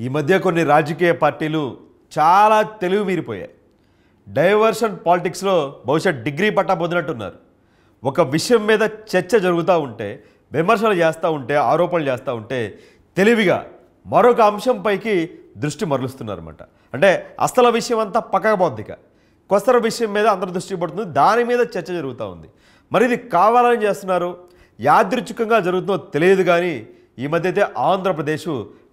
ఈ మధ్య కొన్ని రాజకీయ పార్టీలు చాలా తెలివి మీరిపోయాయి డైవర్షన్ పాలిటిక్స్లో బహుశా డిగ్రీ పట్టా పొందినట్టున్నారు ఒక విషయం మీద చర్చ జరుగుతూ ఉంటే విమర్శలు చేస్తూ ఉంటే ఆరోపణలు చేస్తూ ఉంటే తెలివిగా మరొక అంశంపైకి దృష్టి మరలుస్తున్నారన్నమాట అంటే అస్తల విషయం అంతా పక్కకపోద్దిక కొసర విషయం మీద అందరి దృష్టి పడుతుంది దాని మీద చర్చ జరుగుతూ ఉంది మరి ఇది కావాలని చేస్తున్నారు యాదృచ్ఛికంగా జరుగుతుందో తెలియదు కానీ ఈ మధ్య అయితే ఆంధ్రప్రదేశ్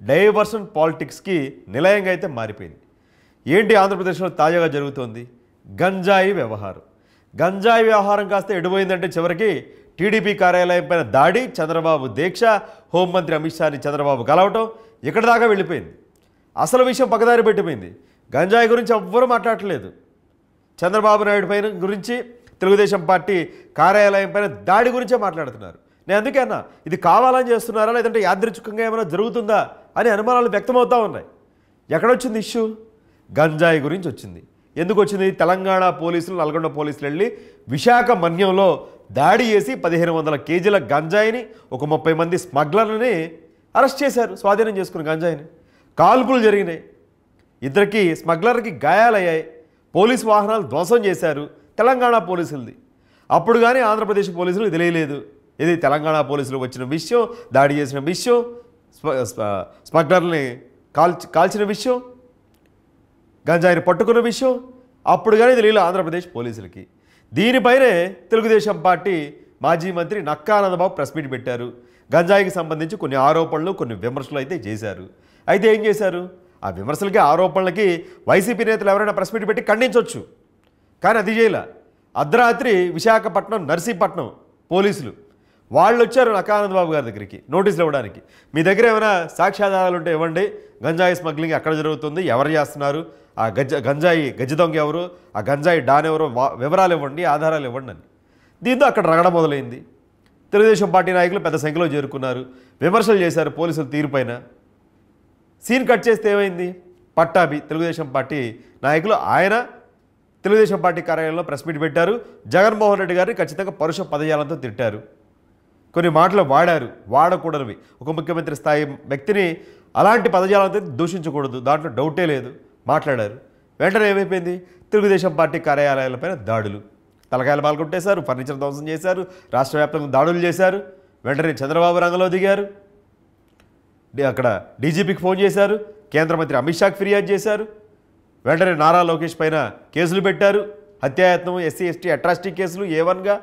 డైవర్సన్ పాలిటిక్స్కి నిలయంగా అయితే మారిపోయింది ఏంటి ఆంధ్రప్రదేశ్లో తాజాగా జరుగుతోంది గంజాయి వ్యవహారం గంజాయి వ్యవహారం కాస్త ఎడిపోయిందంటే చివరికి టీడీపీ కార్యాలయం పైన దాడి చంద్రబాబు దీక్ష హోంమంత్రి అమిత్ షాని చంద్రబాబు కలవటం ఇక్కడ దాకా వెళ్ళిపోయింది అసలు విషయం పక్కదారి పెట్టిపోయింది గంజాయి గురించి ఎవ్వరూ మాట్లాడట్లేదు చంద్రబాబు నాయుడు పైన గురించి తెలుగుదేశం పార్టీ కార్యాలయం పైన దాడి గురించే మాట్లాడుతున్నారు నేను అందుకే అన్నా ఇది కావాలని చేస్తున్నారా లేదంటే యాదృచ్ఛికంగా ఏమైనా జరుగుతుందా అని అనుమానాలు వ్యక్తమవుతూ ఉన్నాయి ఎక్కడొచ్చింది ఇష్యూ గంజాయి గురించి వచ్చింది ఎందుకు వచ్చింది తెలంగాణ పోలీసులు నల్గొండ పోలీసులు వెళ్ళి విశాఖ మన్యంలో దాడి చేసి పదిహేను వందల కేజీల గంజాయిని ఒక ముప్పై మంది స్మగ్లర్ని అరెస్ట్ చేశారు స్వాధీనం చేసుకున్న గంజాయిని కాల్పులు జరిగినాయి ఇద్దరికి స్మగ్లర్కి గాయాలయ్యాయి పోలీసు వాహనాలు ధ్వంసం చేశారు తెలంగాణ పోలీసులది అప్పుడు కానీ ఆంధ్రప్రదేశ్ పోలీసులు తెలియలేదు ఇది తెలంగాణ పోలీసులు వచ్చిన విషయం దాడి చేసిన విషయం స్మగ్లర్ని కాల్చి కాల్చిన విషయం గంజాయిని పట్టుకున్న విషయం అప్పుడు కానీ తెలియదు ఆంధ్రప్రదేశ్ పోలీసులకి దీనిపైనే తెలుగుదేశం పార్టీ మాజీ మంత్రి నక్కానందబాబు ప్రెస్ మీట్ పెట్టారు గంజాయికి సంబంధించి కొన్ని ఆరోపణలు కొన్ని విమర్శలు అయితే చేశారు అయితే ఏం చేశారు ఆ విమర్శలకి ఆరోపణలకి వైసీపీ నేతలు ఎవరైనా ప్రెస్ మీట్ పెట్టి ఖండించవచ్చు కానీ అది చేయాల అర్ధరాత్రి విశాఖపట్నం నర్సీపట్నం పోలీసులు వాళ్ళు వచ్చారు నకానంద్ బాబు గారి దగ్గరికి నోటీసులు ఇవ్వడానికి మీ దగ్గర ఏమైనా సాక్ష్యాధారాలు ఉంటే ఇవ్వండి గంజాయి స్మగ్లింగ్ ఎక్కడ జరుగుతుంది ఎవరు చేస్తున్నారు ఆ గజ గంజాయి గజ్జి ఎవరు ఆ గంజాయి డాన్ ఎవరు వివరాలు ఇవ్వండి ఆధారాలు ఇవ్వండి అని దీంతో అక్కడ రగడం మొదలైంది తెలుగుదేశం పార్టీ నాయకులు పెద్ద సంఖ్యలో చేరుకున్నారు విమర్శలు చేశారు పోలీసులు తీరుపైన సీన్ కట్ చేస్తే ఏమైంది పట్టాభి తెలుగుదేశం పార్టీ నాయకులు ఆయన తెలుగుదేశం పార్టీ కార్యాలయంలో ప్రెస్ మీట్ పెట్టారు జగన్మోహన్ రెడ్డి గారిని ఖచ్చితంగా పరుష పదజాలంతో తిట్టారు కొన్ని మాటలు వాడారు వాడకూడనివి ఒక ముఖ్యమంత్రి స్థాయి వ్యక్తిని అలాంటి పదజాలంతో దూషించకూడదు దాంట్లో డౌటే లేదు మాట్లాడారు వెంటనే ఏమైపోయింది తెలుగుదేశం పార్టీ కార్యాలయాలపైన దాడులు తలకాయలు పాల్గొట్టేశారు ఫర్నిచర్ ధ్వంసం చేశారు రాష్ట్ర వ్యాప్తంగా దాడులు చేశారు వెంటనే చంద్రబాబు రంగంలో దిగారు అక్కడ డీజీపీకి ఫోన్ చేశారు కేంద్ర మంత్రి అమిత్ షాకి ఫిర్యాదు చేశారు వెంటనే నారా లోకేష్ పైన కేసులు పెట్టారు హత్యాయత్నం ఎస్సీ ఎస్టీ అట్రాసిటీ కేసులు ఏ వన్గా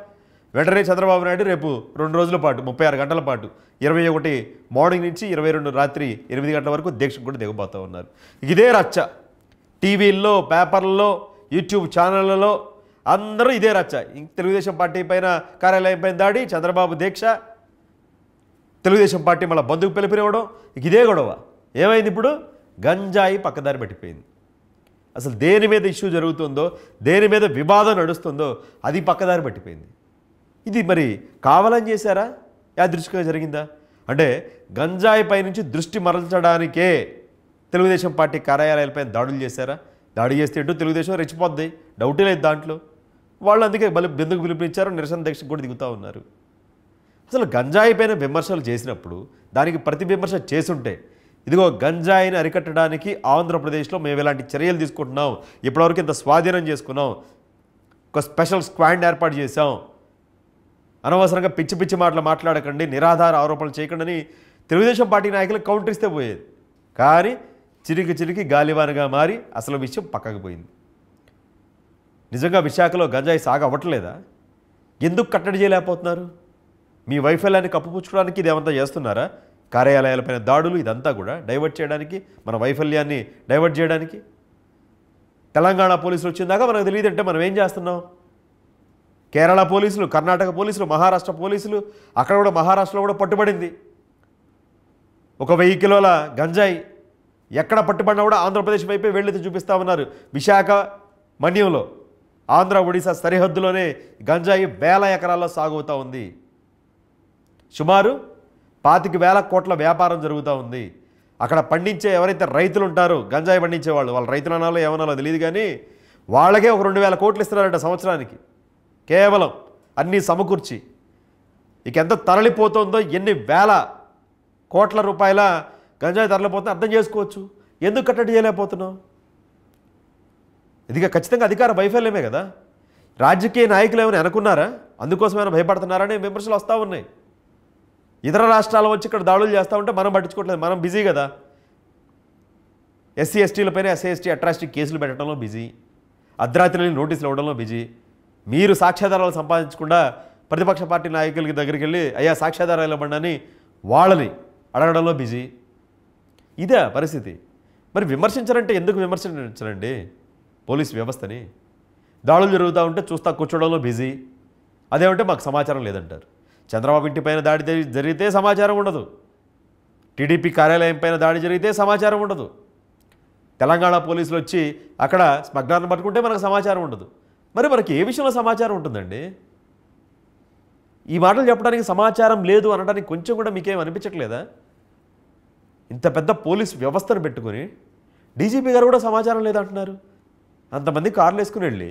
వెంటనే చంద్రబాబు నాయుడు రేపు రెండు రోజుల పాటు ముప్పై ఆరు గంటల పాటు ఇరవై ఒకటి మార్నింగ్ నుంచి ఇరవై రెండు రాత్రి ఎనిమిది గంటల వరకు దీక్ష కూడా దిగబోతూ ఉన్నారు ఇదే రచ్చ టీవీల్లో పేపర్లలో యూట్యూబ్ ఛానళ్ళలో అందరూ ఇదే రచ్చ తెలుగుదేశం పార్టీ పైన కార్యాలయం పైన దాడి చంద్రబాబు దీక్ష తెలుగుదేశం పార్టీ మళ్ళీ బంధుకు పిలిపినవడం ఇదే గొడవ ఏమైంది ఇప్పుడు గంజాయి పక్కదారి పెట్టిపోయింది అసలు దేని మీద ఇష్యూ జరుగుతుందో దేని మీద వివాదం నడుస్తుందో అది పక్కదారి పట్టిపోయింది ఇది మరి కావాలని చేశారా యాదృష్టిగా జరిగిందా అంటే గంజాయి పై నుంచి దృష్టి మరల్చడానికే తెలుగుదేశం పార్టీ కార్యాలయాలపై దాడులు చేశారా దాడి చేస్తే ఎటు తెలుగుదేశం రెచ్చిపోద్ది డౌటే లేదు దాంట్లో వాళ్ళు అందుకే బలి బిందుకు పిలిపించారు నిరసన దీక్షకు కూడా దిగుతూ ఉన్నారు అసలు గంజాయి పైన విమర్శలు చేసినప్పుడు దానికి ప్రతివిమర్శ చేస్తుంటే ఇదిగో గంజాయిని అరికట్టడానికి ఆంధ్రప్రదేశ్లో మేము ఇలాంటి చర్యలు తీసుకుంటున్నాం ఇప్పటివరకు ఇంత స్వాధీనం చేసుకున్నాం ఒక స్పెషల్ స్క్వాండ్ ఏర్పాటు చేసాం అనవసరంగా పిచ్చి పిచ్చి మాటలు మాట్లాడకండి నిరాధార ఆరోపణలు చేయకండి తెలుగుదేశం పార్టీ నాయకులు కౌంటర్ ఇస్తే పోయేది కానీ చిరికి చిరికి గాలివానగా మారి అసలు విషయం పక్కకు పోయింది నిజంగా విశాఖలో గంజాయి సాగు అవ్వట్లేదా ఎందుకు కట్టడి చేయలేకపోతున్నారు మీ వైఫల్యాన్ని కప్పుపుచ్చుకోవడానికి ఇదేమంతా చేస్తున్నారా కార్యాలయాలపైన దాడులు ఇదంతా కూడా డైవర్ట్ చేయడానికి మన వైఫల్యాన్ని డైవర్ట్ చేయడానికి తెలంగాణ పోలీసులు వచ్చిందాక మనకు తెలియదంటే మనం ఏం చేస్తున్నాం కేరళ పోలీసులు కర్ణాటక పోలీసులు మహారాష్ట్ర పోలీసులు అక్కడ కూడా మహారాష్ట్రలో కూడా పట్టుబడింది ఒక వెయ్యి కిలోల గంజాయి ఎక్కడ పట్టుబడినా కూడా ఆంధ్రప్రదేశ్ వైపే వెళ్ళి చూపిస్తూ ఉన్నారు విశాఖ మన్యంలో ఆంధ్ర ఒడిశా సరిహద్దులోనే గంజాయి వేల ఎకరాల్లో సాగుతూ ఉంది సుమారు పాతిక వేల కోట్ల వ్యాపారం జరుగుతూ ఉంది అక్కడ పండించే ఎవరైతే రైతులు ఉంటారో గంజాయి పండించేవాళ్ళు వాళ్ళ రైతులు అనాలో ఏమనాలో తెలియదు కానీ వాళ్ళకే ఒక రెండు వేల కోట్లు ఇస్తున్నారంట సంవత్సరానికి కేవలం అన్నీ సమకూర్చి ఇక ఎంత తరలిపోతుందో ఎన్ని వేల కోట్ల రూపాయల గంజాయి తరలిపోతుందో అర్థం చేసుకోవచ్చు ఎందుకు కట్టడి చేయలేకపోతున్నావు ఇదిగా ఖచ్చితంగా అధికార వైఫల్యమే కదా రాజకీయ నాయకులు ఏమైనా అనుకున్నారా అందుకోసమైనా భయపడుతున్నారని విమర్శలు వస్తూ ఉన్నాయి ఇతర రాష్ట్రాల వచ్చి ఇక్కడ దాడులు చేస్తూ ఉంటే మనం పట్టించుకోవట్లేదు మనం బిజీ కదా ఎస్సీ ఎస్టీలపైన ఎస్సీ అట్రాస్టిక్ అట్రాసిటీ కేసులు పెట్టడంలో బిజీ అర్ధరాత్రి నోటీసులు ఇవ్వడంలో బిజీ మీరు సాక్ష్యాధారాలు సంపాదించకుండా ప్రతిపక్ష పార్టీ నాయకులకి దగ్గరికి వెళ్ళి అయ్యా సాక్ష్యాధారాలు ఇవ్వబండని వాళ్ళని అడగడంలో బిజీ ఇదే పరిస్థితి మరి విమర్శించారంటే ఎందుకు విమర్శించాలండి పోలీస్ వ్యవస్థని దాడులు జరుగుతూ ఉంటే చూస్తా కూర్చోవడంలో బిజీ అదేమంటే మాకు సమాచారం లేదంటారు చంద్రబాబు ఇంటిపైన దాడి జరిగితే సమాచారం ఉండదు టీడీపీ కార్యాలయం పైన దాడి జరిగితే సమాచారం ఉండదు తెలంగాణ పోలీసులు వచ్చి అక్కడ స్మగ్నాన్ని పట్టుకుంటే మనకు సమాచారం ఉండదు మరి మనకి ఏ విషయంలో సమాచారం ఉంటుందండి ఈ మాటలు చెప్పడానికి సమాచారం లేదు అనడానికి కొంచెం కూడా మీకేం అనిపించట్లేదా ఇంత పెద్ద పోలీస్ వ్యవస్థను పెట్టుకుని డీజీపీ గారు కూడా సమాచారం లేదంటున్నారు అంతమంది కార్లు వేసుకుని వెళ్ళి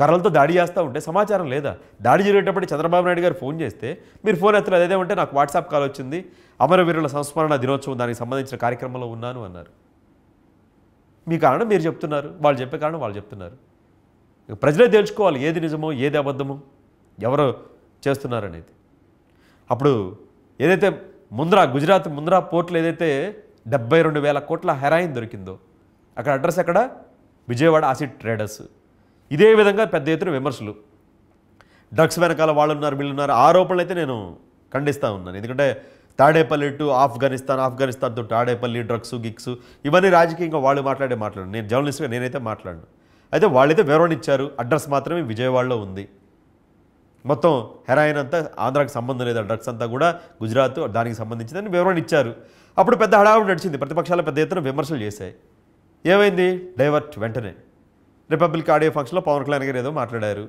కర్రలతో దాడి చేస్తూ ఉంటే సమాచారం లేదా దాడి జరిగేటప్పుడు చంద్రబాబు నాయుడు గారు ఫోన్ చేస్తే మీరు ఫోన్ ఎత్తలేదు అదే ఉంటే నాకు వాట్సాప్ కాల్ వచ్చింది అమరవీరుల సంస్మరణ దినోత్సవం దానికి సంబంధించిన కార్యక్రమంలో ఉన్నాను అన్నారు మీ కారణం మీరు చెప్తున్నారు వాళ్ళు చెప్పే కారణం వాళ్ళు చెప్తున్నారు ప్రజలే తేల్చుకోవాలి ఏది నిజమో ఏది అబద్ధము ఎవరు చేస్తున్నారనేది అప్పుడు ఏదైతే ముంద్రా గుజరాత్ ముంద్రా పోర్ట్లో ఏదైతే డెబ్బై రెండు వేల కోట్ల హెరాయిన్ దొరికిందో అక్కడ అడ్రస్ ఎక్కడ విజయవాడ ఆసిడ్ ట్రేడర్స్ ఇదే విధంగా పెద్ద ఎత్తున విమర్శలు డ్రగ్స్ వెనకాల వాళ్ళు ఉన్నారు వీళ్ళున్నారు ఆరోపణలు అయితే నేను ఖండిస్తూ ఉన్నాను ఎందుకంటే తాడేపల్లి టు ఆఫ్ఘనిస్తాన్ ఆఫ్ఘనిస్తాన్ తాడేపల్లి డ్రగ్స్ గిక్స్ ఇవన్నీ రాజకీయంగా వాళ్ళు మాట్లాడే మాట్లాడు నేను జర్నలిస్ట్గా నేనైతే మాట్లాడను అయితే వాళ్ళైతే వివరణ ఇచ్చారు అడ్రస్ మాత్రమే విజయవాడలో ఉంది మొత్తం హెరాయిన్ అంతా ఆంధ్రాకి సంబంధం లేదు డ్రగ్స్ అంతా కూడా గుజరాత్ దానికి సంబంధించిందని వివరణ ఇచ్చారు అప్పుడు పెద్ద హడావుడు నడిచింది ప్రతిపక్షాలు పెద్ద ఎత్తున విమర్శలు చేశాయి ఏమైంది డైవర్ట్ వెంటనే రిపబ్లిక్ ఆడియో ఫంక్షన్లో పవన్ కళ్యాణ్ గారు ఏదో మాట్లాడారు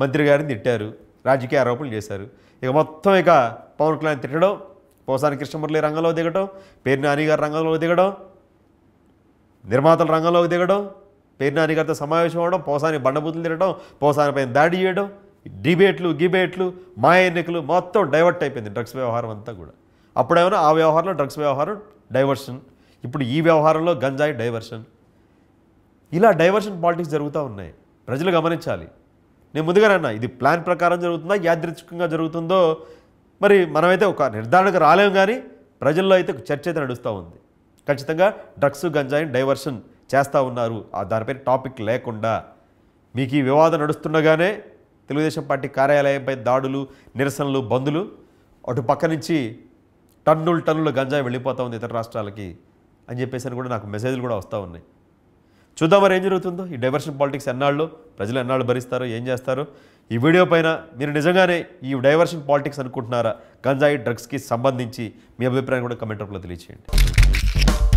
మంత్రి గారిని తిట్టారు రాజకీయ ఆరోపణలు చేశారు ఇక మొత్తం ఇక పవన్ కళ్యాణ్ తిట్టడం పోసాని కృష్ణమురళి రంగంలో దిగడం పేరు నాని గారి రంగంలో దిగడం నిర్మాతల రంగంలోకి దిగడం పేర్నాని గారితో సమావేశం అవడం పోసాని బండబూతులు తిరగడం పోసానిపైన దాడి చేయడం డిబేట్లు గిబేట్లు మా ఎన్నికలు మొత్తం డైవర్ట్ అయిపోయింది డ్రగ్స్ వ్యవహారం అంతా కూడా అప్పుడేమైనా ఆ వ్యవహారంలో డ్రగ్స్ వ్యవహారం డైవర్షన్ ఇప్పుడు ఈ వ్యవహారంలో గంజాయి డైవర్షన్ ఇలా డైవర్షన్ పాలిటిక్స్ జరుగుతూ ఉన్నాయి ప్రజలు గమనించాలి నేను ముందుగానన్నా ఇది ప్లాన్ ప్రకారం జరుగుతుందా యాదృచ్ఛికంగా జరుగుతుందో మరి మనమైతే ఒక నిర్ధారణకు రాలేము కానీ ప్రజల్లో అయితే చర్చ అయితే నడుస్తూ ఉంది ఖచ్చితంగా డ్రగ్స్ గంజాయి డైవర్షన్ చేస్తూ ఉన్నారు ఆ దానిపై టాపిక్ లేకుండా మీకు ఈ వివాదం నడుస్తుండగానే తెలుగుదేశం పార్టీ కార్యాలయంపై దాడులు నిరసనలు బంధులు అటు పక్క నుంచి టన్నులు టన్నుల గంజాయి వెళ్ళిపోతూ ఉంది ఇతర రాష్ట్రాలకి అని చెప్పేసి అని కూడా నాకు మెసేజ్లు కూడా వస్తూ ఉన్నాయి చూద్దాం మరి ఏం జరుగుతుందో ఈ డైవర్షన్ పాలిటిక్స్ ఎన్నాళ్ళు ప్రజలు ఎన్నాళ్ళు భరిస్తారో ఏం చేస్తారో ఈ వీడియో పైన మీరు నిజంగానే ఈ డైవర్షన్ పాలిటిక్స్ అనుకుంటున్నారా గంజాయి డ్రగ్స్కి సంబంధించి మీ అభిప్రాయం కూడా కమెంట్ రూపంలో తెలియచేయండి